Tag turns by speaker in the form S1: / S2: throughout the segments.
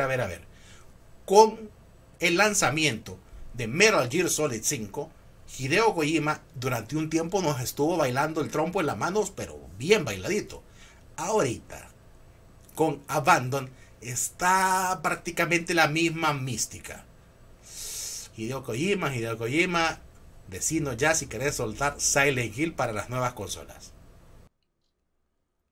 S1: a ver, a ver. Con el lanzamiento de Metal Gear Solid 5, Hideo Kojima durante un tiempo nos estuvo bailando el trompo en las manos, pero bien bailadito. Ahorita, con Abandon, está prácticamente la misma mística. Hideo Kojima, Hideo Kojima, Decimos ya si querés soltar Silent Hill para las nuevas consolas.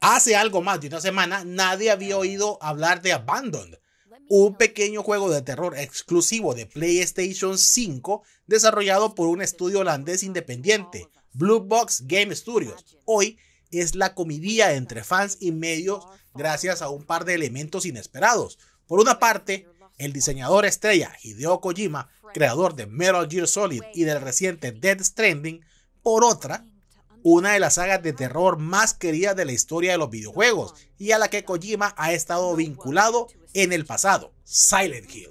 S1: Hace algo más de una semana nadie había oído hablar de Abandon, un pequeño juego de terror exclusivo de PlayStation 5 desarrollado por un estudio holandés independiente, Blue Box Game Studios. Hoy es la comidía entre fans y medios gracias a un par de elementos inesperados. Por una parte, el diseñador estrella Hideo Kojima, creador de Metal Gear Solid y del reciente Dead Stranding, por otra, una de las sagas de terror más queridas de la historia de los videojuegos y a la que Kojima ha estado vinculado en el pasado, Silent Hill.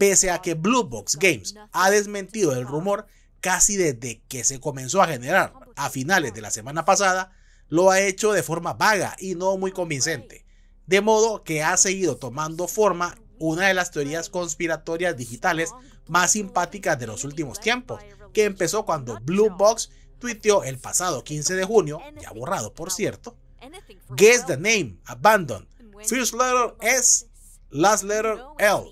S1: Pese a que Blue Box Games ha desmentido el rumor casi desde que se comenzó a generar a finales de la semana pasada, lo ha hecho de forma vaga y no muy convincente, de modo que ha seguido tomando forma una de las teorías conspiratorias digitales más simpáticas de los últimos tiempos, que empezó cuando Blue Box tuiteó el pasado 15 de junio, ya borrado por cierto, Guess the name, abandon. First letter S, last letter L.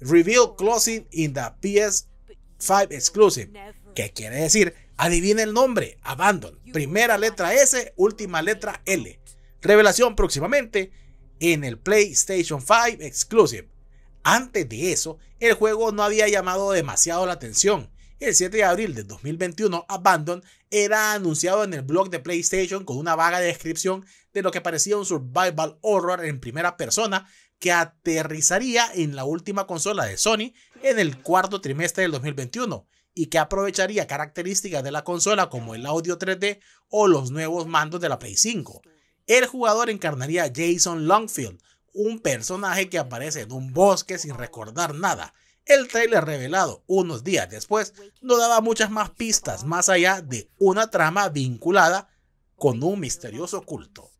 S1: Reveal closing in the PS5 exclusive. ¿Qué quiere decir? Adivina el nombre, abandon. Primera letra S, última letra L. Revelación próximamente en el PlayStation 5 exclusive. Antes de eso, el juego no había llamado demasiado la atención el 7 de abril de 2021, Abandon era anunciado en el blog de PlayStation con una vaga descripción de lo que parecía un survival horror en primera persona que aterrizaría en la última consola de Sony en el cuarto trimestre del 2021 y que aprovecharía características de la consola como el audio 3D o los nuevos mandos de la Play 5. El jugador encarnaría a Jason Longfield, un personaje que aparece en un bosque sin recordar nada el trailer revelado unos días después no daba muchas más pistas más allá de una trama vinculada con un misterioso culto.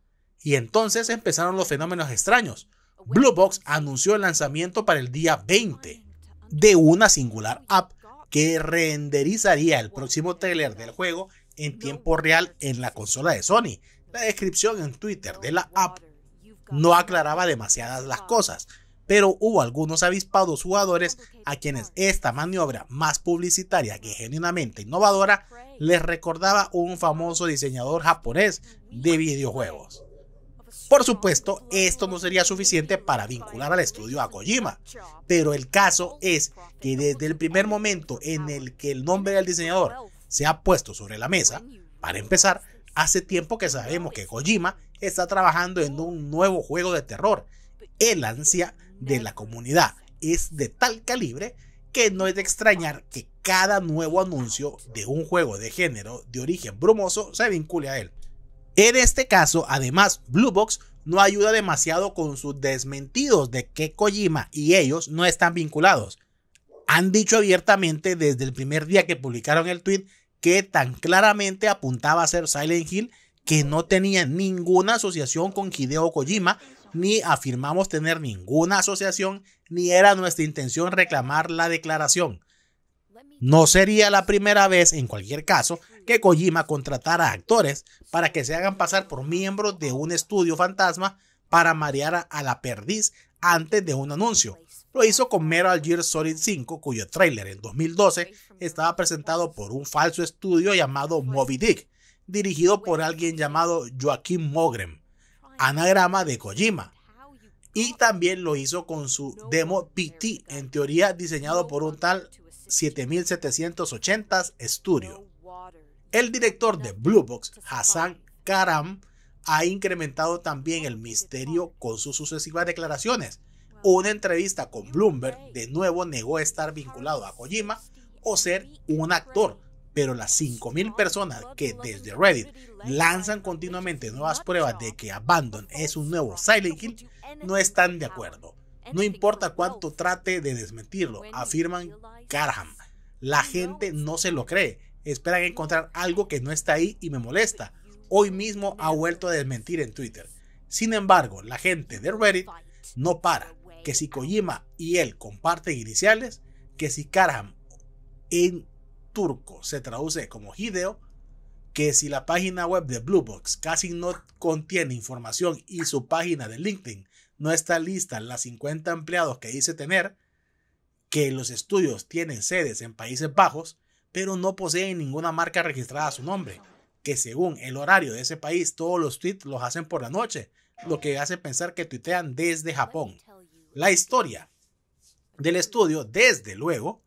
S1: Y entonces empezaron los fenómenos extraños. Blue Box anunció el lanzamiento para el día 20 de una singular app que renderizaría el próximo trailer del juego en tiempo real en la consola de Sony. La descripción en Twitter de la app no aclaraba demasiadas las cosas pero hubo algunos avispados jugadores a quienes esta maniobra más publicitaria que genuinamente innovadora les recordaba un famoso diseñador japonés mm-hmm. de videojuegos. Por supuesto, esto no sería suficiente para vincular al estudio a Kojima, pero el caso es que desde el primer momento en el que el nombre del diseñador se ha puesto sobre la mesa, para empezar, hace tiempo que sabemos que Kojima está trabajando en un nuevo juego de terror. El ansia de la comunidad. Es de tal calibre que no es de extrañar que cada nuevo anuncio de un juego de género de origen brumoso se vincule a él. En este caso, además, Blue Box no ayuda demasiado con sus desmentidos de que Kojima y ellos no están vinculados. Han dicho abiertamente desde el primer día que publicaron el tweet que tan claramente apuntaba a ser Silent Hill que no tenía ninguna asociación con Hideo Kojima ni afirmamos tener ninguna asociación, ni era nuestra intención reclamar la declaración. No sería la primera vez, en cualquier caso, que Kojima contratara actores para que se hagan pasar por miembros de un estudio fantasma para marear a la perdiz antes de un anuncio. Lo hizo con Metal Gear Solid 5, cuyo tráiler en 2012 estaba presentado por un falso estudio llamado Moby Dick, dirigido por alguien llamado Joaquín Mogrem, anagrama de Kojima. Y también lo hizo con su demo PT, en teoría diseñado por un tal 7780 Studio. El director de Blue Box, Hassan Karam, ha incrementado también el misterio con sus sucesivas declaraciones. Una entrevista con Bloomberg de nuevo negó estar vinculado a Kojima o ser un actor, pero las 5.000 personas que desde Reddit lanzan continuamente nuevas pruebas de que Abandon es un nuevo Silent Hill no están de acuerdo. No importa cuánto trate de desmentirlo, afirman Carham. La gente no se lo cree. Esperan encontrar algo que no está ahí y me molesta. Hoy mismo ha vuelto a desmentir en Twitter. Sin embargo, la gente de Reddit no para. Que si Kojima y él comparten iniciales, que si Carham en turco se traduce como Hideo, que si la página web de Blue Box casi no contiene información y su página de LinkedIn no está lista las 50 empleados que dice tener, que los estudios tienen sedes en Países Bajos, pero no poseen ninguna marca registrada a su nombre, que según el horario de ese país todos los tweets los hacen por la noche, lo que hace pensar que tuitean desde Japón. La historia del estudio, desde luego,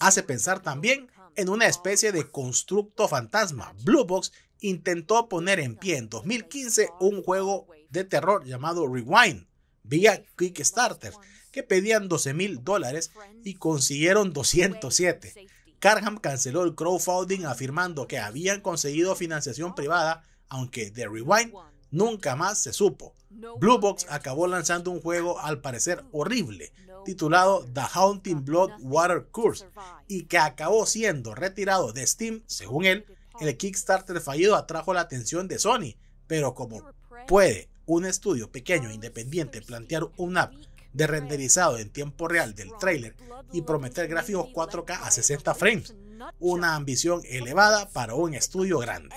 S1: hace pensar también en una especie de constructo fantasma. Blue Box intentó poner en pie en 2015 un juego de terror llamado Rewind vía Kickstarter, que pedían 12 mil dólares y consiguieron 207. Carham canceló el crowdfunding afirmando que habían conseguido financiación privada, aunque de Rewind nunca más se supo. Blue Box acabó lanzando un juego al parecer horrible, titulado The Haunting Blood Water Course y que acabó siendo retirado de Steam, según él, el Kickstarter fallido atrajo la atención de Sony, pero como puede un estudio pequeño e independiente plantear un app de renderizado en tiempo real del trailer y prometer gráficos 4K a 60 frames, una ambición elevada para un estudio grande.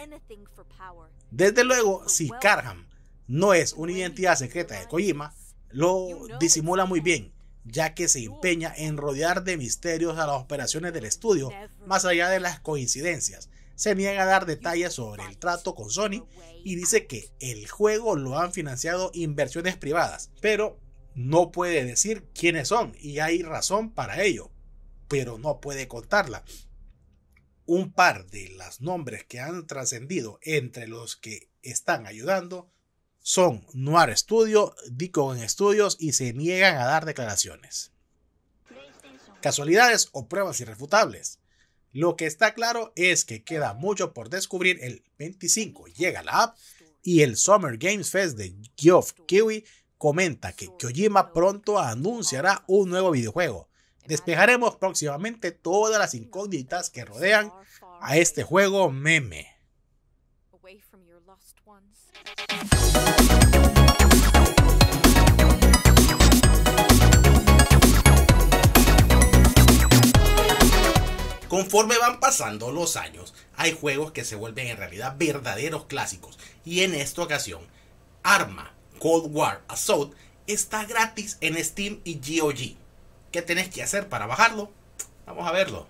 S1: Desde luego, si Carham no es una identidad secreta de Kojima, lo disimula muy bien, ya que se empeña en rodear de misterios a las operaciones del estudio, más allá de las coincidencias se niega a dar detalles sobre el trato con Sony y dice que el juego lo han financiado inversiones privadas, pero no puede decir quiénes son y hay razón para ello, pero no puede contarla. Un par de los nombres que han trascendido entre los que están ayudando son Noir Studio, Deacon Studios y se niegan a dar declaraciones. Casualidades o pruebas irrefutables. Lo que está claro es que queda mucho por descubrir. El 25 llega la app y el Summer Games Fest de Geoff Kiwi comenta que Kojima pronto anunciará un nuevo videojuego. Despejaremos próximamente todas las incógnitas que rodean a este juego meme. Conforme van pasando los años, hay juegos que se vuelven en realidad verdaderos clásicos y en esta ocasión, Arma Cold War Assault está gratis en Steam y GOG. ¿Qué tenés que hacer para bajarlo? Vamos a verlo.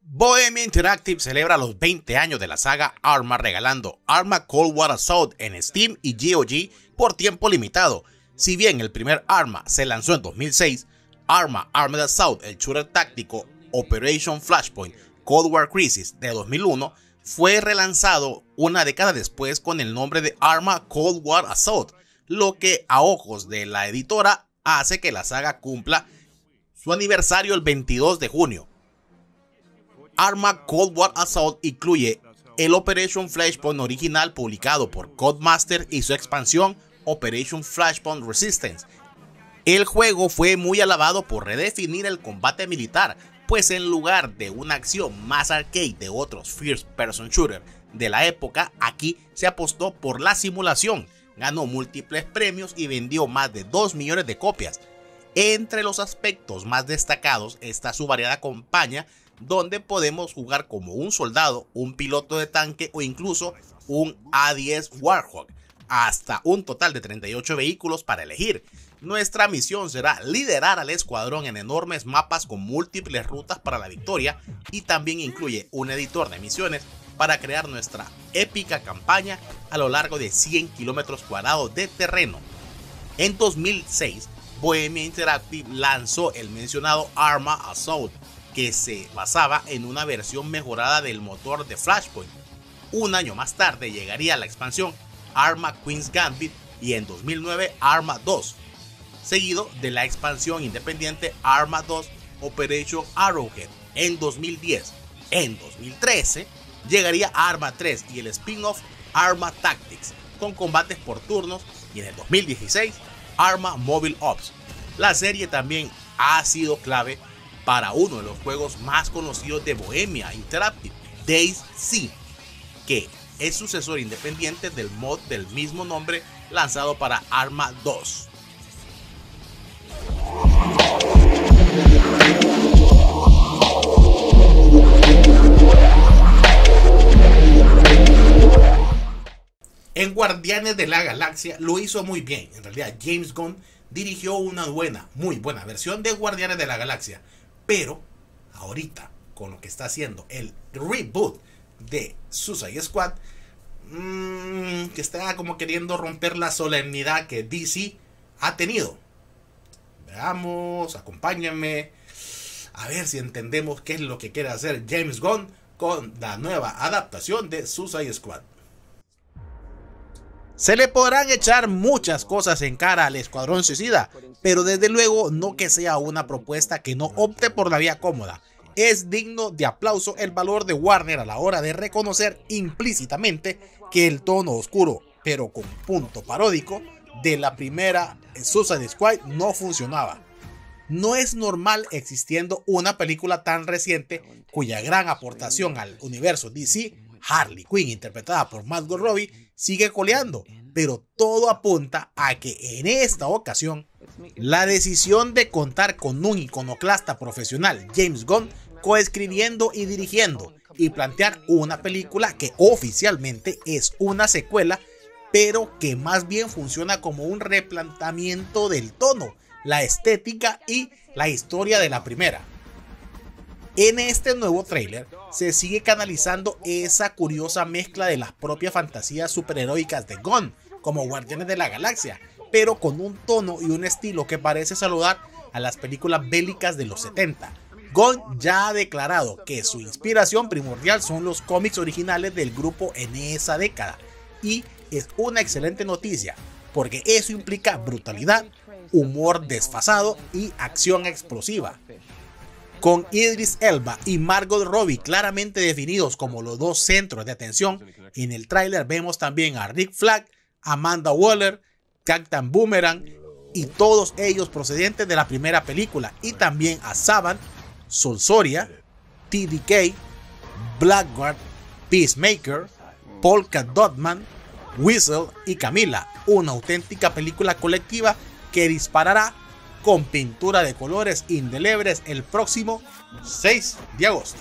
S1: Bohemia Interactive celebra los 20 años de la saga Arma regalando Arma Cold War Assault en Steam y GOG por tiempo limitado. Si bien el primer Arma se lanzó en 2006, Arma Armed Assault, el shooter táctico Operation Flashpoint Cold War Crisis de 2001 fue relanzado una década después con el nombre de Arma Cold War Assault, lo que a ojos de la editora hace que la saga cumpla su aniversario el 22 de junio. Arma Cold War Assault incluye el Operation Flashpoint original publicado por Codemaster y su expansión Operation Flashpoint Resistance. El juego fue muy alabado por redefinir el combate militar, pues en lugar de una acción más arcade de otros first person shooter de la época, aquí se apostó por la simulación, ganó múltiples premios y vendió más de 2 millones de copias. Entre los aspectos más destacados está su variada compañía, donde podemos jugar como un soldado, un piloto de tanque o incluso un A10 Warhawk, hasta un total de 38 vehículos para elegir. Nuestra misión será liderar al escuadrón en enormes mapas con múltiples rutas para la victoria y también incluye un editor de misiones para crear nuestra épica campaña a lo largo de 100 kilómetros cuadrados de terreno. En 2006, Bohemia Interactive lanzó el mencionado Arma Assault, que se basaba en una versión mejorada del motor de Flashpoint. Un año más tarde llegaría la expansión Arma Queen's Gambit y en 2009 Arma 2, seguido de la expansión independiente Arma 2 Operation Arrowhead en 2010. En 2013 llegaría Arma 3 y el spin-off Arma Tactics con combates por turnos y en el 2016 Arma Mobile Ops. La serie también ha sido clave para uno de los juegos más conocidos de Bohemia Interactive, Days C, que es sucesor independiente del mod del mismo nombre lanzado para Arma 2. En Guardianes de la Galaxia lo hizo muy bien. En realidad, James Gunn dirigió una buena, muy buena versión de Guardianes de la Galaxia. Pero ahorita, con lo que está haciendo el reboot de Suicide Squad, mm, que está como queriendo romper la solemnidad que DC ha tenido Veamos, acompáñenme. A ver si entendemos qué es lo que quiere hacer James Gunn con la nueva adaptación de Suicide Squad. Se le podrán echar muchas cosas en cara al Escuadrón Suicida, pero desde luego no que sea una propuesta que no opte por la vía cómoda. Es digno de aplauso el valor de Warner a la hora de reconocer implícitamente que el tono oscuro, pero con punto paródico, de la primera Susan Squad no funcionaba. No es normal existiendo una película tan reciente cuya gran aportación al universo DC, Harley Quinn, interpretada por Margot Robbie, sigue coleando, pero todo apunta a que en esta ocasión la decisión de contar con un iconoclasta profesional, James Gunn, coescribiendo y dirigiendo y plantear una película que oficialmente es una secuela pero que más bien funciona como un replantamiento del tono, la estética y la historia de la primera. En este nuevo tráiler se sigue canalizando esa curiosa mezcla de las propias fantasías superheroicas de Gon, como Guardianes de la Galaxia, pero con un tono y un estilo que parece saludar a las películas bélicas de los 70. Gon ya ha declarado que su inspiración primordial son los cómics originales del grupo en esa década, y es una excelente noticia, porque eso implica brutalidad, humor desfasado y acción explosiva. Con Idris Elba y Margot Robbie claramente definidos como los dos centros de atención, en el tráiler vemos también a Rick Flagg Amanda Waller, Captain Boomerang y todos ellos procedentes de la primera película y también a Saban, Solsoria, TDK, Blackguard, Peacemaker, Polka Dotman, Whistle y Camila, una auténtica película colectiva que disparará con pintura de colores indelebres el próximo 6 de agosto.